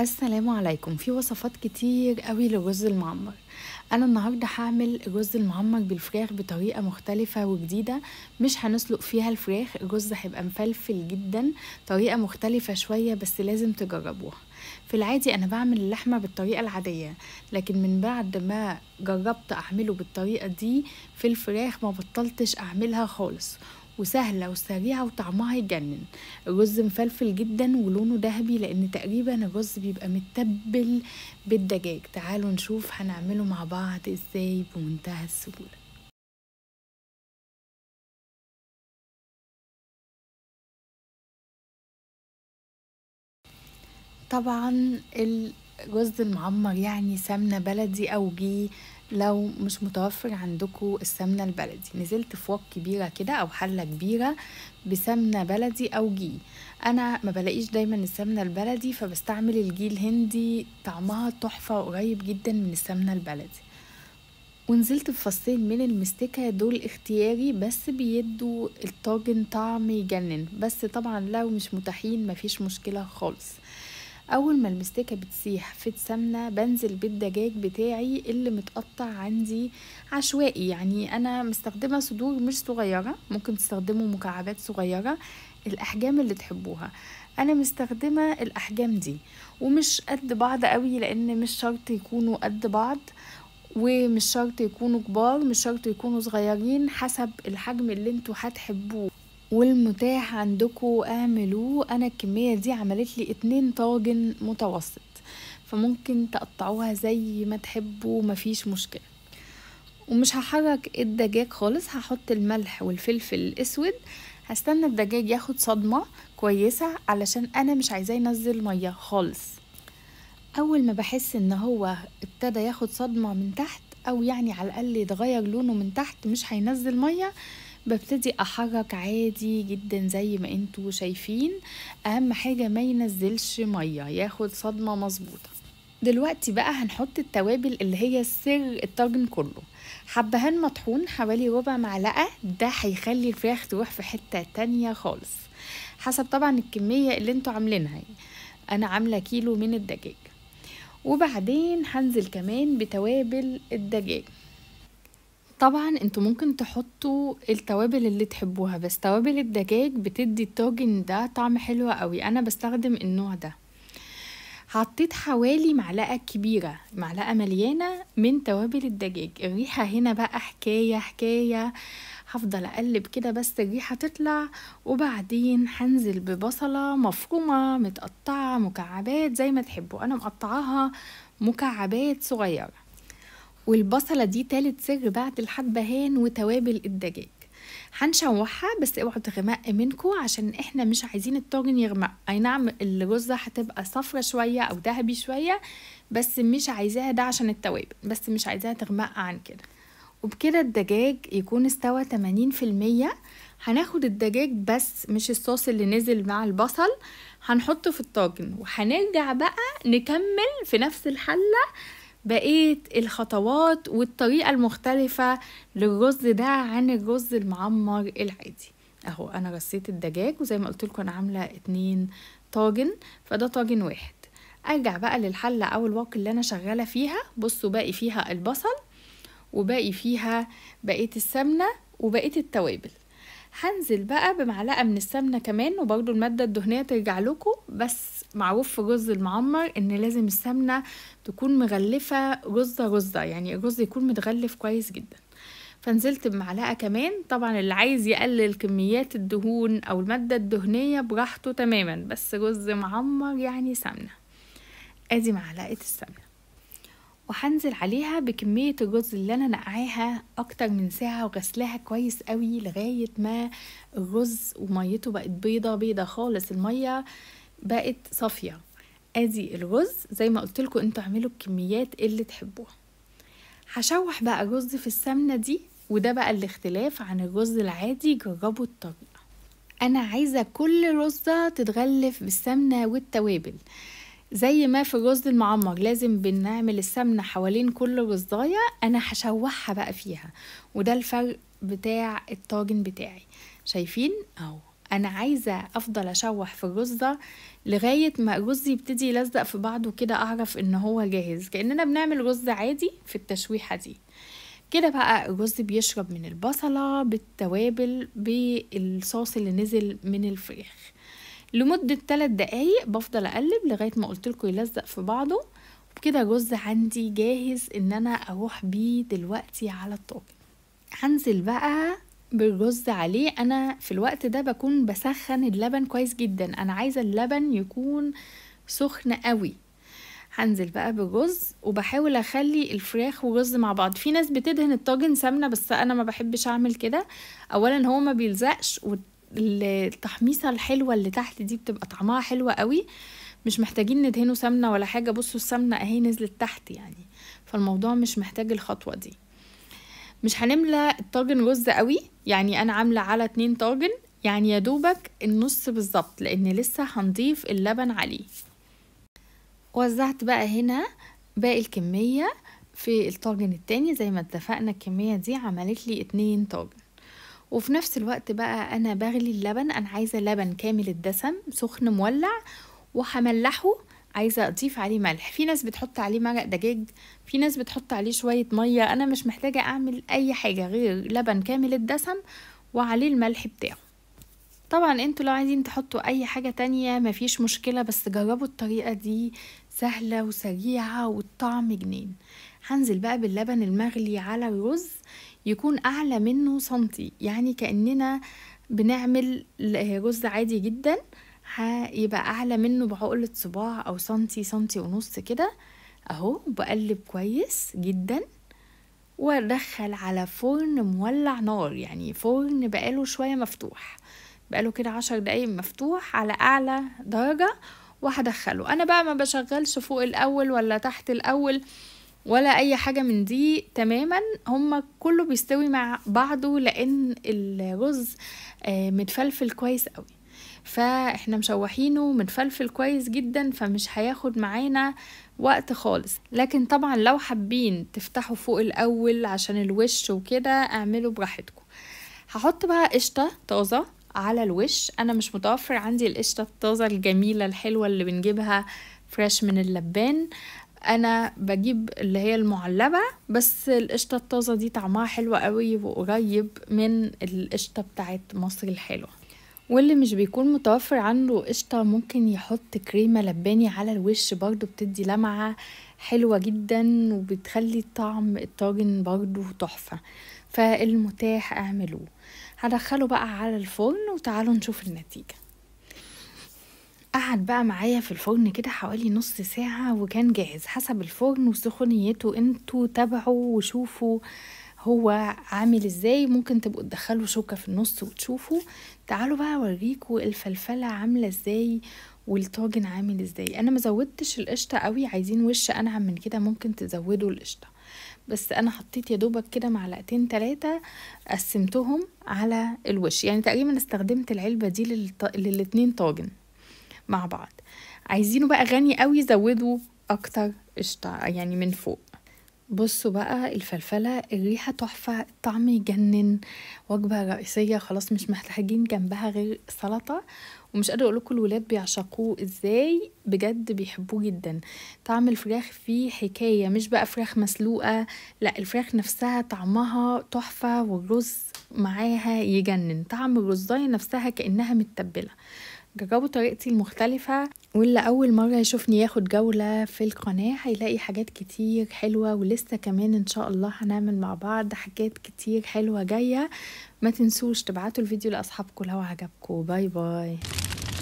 السلام عليكم في وصفات كتير قوي للرز المعمر انا النهارده هعمل الرز المعمر بالفراخ بطريقه مختلفه وجديده مش هنسلق فيها الفراخ الرز هيبقى مفلفل جدا طريقه مختلفه شويه بس لازم تجربوها في العادي انا بعمل اللحمه بالطريقه العاديه لكن من بعد ما جربت اعمله بالطريقه دي في الفراخ ما بطلتش اعملها خالص وسهلة وسريعة وطعمها يجنن الرز مفلفل جدا ولونه ذهبي لأن تقريبا الرز بيبقى متبل بالدجاج تعالوا نشوف هنعمله مع بعض ازاي بمنتهى السهولة طبعا الرز المعمر يعني سمنة بلدي أو جيه لو مش متوفر عندكم السمنة البلدي نزلت في كبيرة كده أو حلة كبيرة بسمنة بلدي أو جي أنا ما بلاقيش دايما السمنة البلدي فبستعمل الجي الهندي طعمها تحفة وقريب جدا من السمنة البلدي ونزلت بفصين من المستكة دول اختياري بس بيدوا الطاجن طعم يجنن بس طبعا لو مش متاحين مفيش مشكلة خالص اول ما المستكه بتسيح في السمنه بنزل بالدجاج بتاعي اللي متقطع عندي عشوائي يعني انا مستخدمه صدور مش صغيره ممكن تستخدموا مكعبات صغيره الاحجام اللي تحبوها انا مستخدمه الاحجام دي ومش قد بعض قوي لان مش شرط يكونوا قد بعض ومش شرط يكونوا كبار مش شرط يكونوا صغيرين حسب الحجم اللي انتوا هتحبوه والمتاح عندكم اعملوه انا الكميه دي عملت لي اتنين طاجن متوسط فممكن تقطعوها زي ما تحبوا مفيش مشكله ومش هحرك الدجاج خالص هحط الملح والفلفل الاسود هستنى الدجاج ياخد صدمه كويسه علشان انا مش عايزاه ينزل ميه خالص اول ما بحس ان هو ابتدى ياخد صدمه من تحت او يعني على الاقل يتغير لونه من تحت مش هينزل ميه ببتدي احرك عادي جدا زي ما انتوا شايفين اهم حاجة ما ينزلش مية ياخد صدمة مظبوطة دلوقتي بقى هنحط التوابل اللي هي سر الطاجن كله حبهان مطحون حوالي ربع معلقة ده هيخلي الفراخ تروح في حتة تانية خالص حسب طبعا الكمية اللي انتوا عاملينها يعني. انا عاملة كيلو من الدجاج وبعدين هنزل كمان بتوابل الدجاج طبعا انتوا ممكن تحطوا التوابل اللي تحبوها بس توابل الدجاج بتدي الطاجن ده طعم حلو قوي انا بستخدم النوع ده حطيت حوالي معلقة كبيرة معلقة مليانة من توابل الدجاج الريحة هنا بقى حكاية حكاية هفضل اقلب كده بس الريحة تطلع وبعدين هنزل ببصلة مفرومة متقطعة مكعبات زي ما تحبوا انا مقطعاها مكعبات صغيرة والبصلة دي تالت سر بعد الحبهان وتوابل الدجاج هنشوحها بس اوعوا تغمق منكو عشان احنا مش عايزين الطاجن يغمق اي نعم الرزة هتبقى صفرة شوية او ذهبي شوية بس مش عايزاها ده عشان التوابل بس مش عايزاها تغمق عن كده وبكده الدجاج يكون استوى 80% هناخد الدجاج بس مش الصوص اللي نزل مع البصل هنحطه في الطاجن وهنرجع بقى نكمل في نفس الحلة بقيه الخطوات والطريقه المختلفه للرز ده عن الرز المعمر العادي اهو انا رصيت الدجاج وزي ما قلت لكم انا عامله اتنين طاجن فده طاجن واحد ارجع بقى للحله او الوك اللي انا شغاله فيها بصوا باقي فيها البصل وباقي فيها بقيه السمنه وبقيه التوابل هنزل بقى بمعلقه من السمنه كمان وبرده الماده الدهنيه ترجع لكم بس معروف في الرز المعمر ان لازم السمنه تكون مغلفه رزه رزه يعني الرز يكون متغلف كويس جدا فنزلت بمعلقه كمان طبعا اللي عايز يقلل كميات الدهون او الماده الدهنيه براحته تماما بس رز معمر يعني سمنه ادي معلقه السمنه وهنزل عليها بكمية الرز اللي أنا نقعاها أكتر من ساعة وغسلاها كويس قوي لغاية ما الرز وميته بقت بيضة بيضة خالص المية بقت صافية ادي الرز زي ما قلت لكم انتوا اعملوا الكميات اللي تحبوها هشوح بقى الرز في السمنه دي وده بقى الاختلاف عن الرز العادي جربوا الطريقه انا عايزه كل رزه تتغلف بالسمنه والتوابل زي ما في الرز المعمر لازم بنعمل السمنة حوالين كل رزاية أنا هشوحها بقى فيها وده الفرق بتاع الطاجن بتاعي شايفين اهو انا عايزه افضل اشوح في الرز ده لغايه ما الرز يبتدي يلزق في بعضه كده اعرف ان هو جاهز كاننا بنعمل رز عادي في التشويحه دي كده بقى الرز بيشرب من البصله بالتوابل بالصوص اللي نزل من الفراخ لمدة 3 دقايق بفضل اقلب لغاية ما قلتلكوا يلزق في بعضه وبكده جزء عندي جاهز ان انا اروح بيه دلوقتي على الطاجن هنزل بقى بالرز عليه انا في الوقت ده بكون بسخن اللبن كويس جدا انا عايزه اللبن يكون سخن قوي هنزل بقى بالرز وبحاول اخلي الفراخ والرز مع بعض في ناس بتدهن الطاجن سمنه بس انا ما بحبش اعمل كده اولا هو ما بيلزقش التحميصه الحلوه اللي تحت دي بتبقى طعمها حلو قوي مش محتاجين ندهنه سمنه ولا حاجه بصوا السمنه اهي نزلت تحت يعني فالموضوع مش محتاج الخطوه دي مش هنملى الطاجن رز قوي يعني انا عامله على اتنين طاجن يعني يا دوبك النص بالظبط لان لسه هنضيف اللبن عليه وزعت بقى هنا باقي الكميه في الطاجن التاني زي ما اتفقنا الكميه دي عملت لي اتنين طاجن وفي نفس الوقت بقى انا بغلي اللبن انا عايزه لبن كامل الدسم سخن مولع وهملحه عايزه اضيف عليه ملح في ناس بتحط عليه مرق دجاج في ناس بتحط عليه شويه ميه انا مش محتاجه اعمل اي حاجه غير لبن كامل الدسم وعليه الملح بتاعه طبعا انتوا لو عايزين تحطوا اي حاجه تانية مفيش مشكله بس جربوا الطريقه دي سهله وسريعه والطعم جنين هنزل بقى باللبن المغلي على الرز يكون اعلى منه سنتي يعني كاننا بنعمل رز عادي جدا هيبقى اعلى منه بعقله صباع او سنتي سنتي ونص كده اهو بقلب كويس جدا وادخل على فرن مولع نار يعني فرن بقاله شويه مفتوح بقاله كده عشر دقايق مفتوح على اعلى درجه وهدخله انا بقى ما بشغلش فوق الاول ولا تحت الاول ولا اي حاجه من دي تماما هما كله بيستوي مع بعضه لان الرز آه، متفلفل كويس قوي فاحنا مشوحينه متفلفل كويس جدا فمش هياخد معانا وقت خالص لكن طبعا لو حابين تفتحوا فوق الاول عشان الوش وكده اعملوا براحتكم هحط بقى قشطه طازه على الوش انا مش متوفر عندي القشطه الطازه الجميله الحلوه اللي بنجيبها فريش من اللبان انا بجيب اللي هي المعلبة بس القشطة الطازة دي طعمها حلو قوي وقريب من القشطة بتاعت مصر الحلوة واللي مش بيكون متوفر عنده قشطة ممكن يحط كريمة لباني على الوش برضو بتدي لمعة حلوة جدا وبتخلي طعم الطاجن برضو تحفة فالمتاح اعملوه هدخله بقى على الفرن وتعالوا نشوف النتيجة قعد بقى معايا في الفرن كده حوالي نص ساعة وكان جاهز حسب الفرن وسخونيته انتوا تابعوا وشوفوا هو عامل ازاي ممكن تبقوا تدخلوا شوكة في النص وتشوفوا تعالوا بقى اوريكوا الفلفلة عاملة ازاي والطاجن عامل ازاي انا ما زودتش القشطة قوي عايزين وش انعم من كده ممكن تزودوا القشطة بس انا حطيت يا دوبك كده معلقتين تلاتة قسمتهم على الوش يعني تقريبا استخدمت العلبة دي للاتنين طاجن مع بعض عايزينه بقى غني قوي زودوا اكتر قشطة يعني من فوق بصوا بقى الفلفلة الريحة تحفة الطعم يجنن وجبة رئيسية خلاص مش محتاجين جنبها غير سلطة ومش قادرة لكم الولاد بيعشقوه ازاي بجد بيحبوه جدا طعم الفراخ فيه حكاية مش بقى فراخ مسلوقة لا الفراخ نفسها طعمها تحفة والرز معاها يجنن طعم الرزاية نفسها كأنها متبلة جربوا طريقتي المختلفة واللي أول مرة يشوفني ياخد جولة في القناة هيلاقي حاجات كتير حلوة ولسه كمان إن شاء الله هنعمل مع بعض حاجات كتير حلوة جاية ما تنسوش تبعتوا الفيديو لأصحابكم لو عجبكم باي باي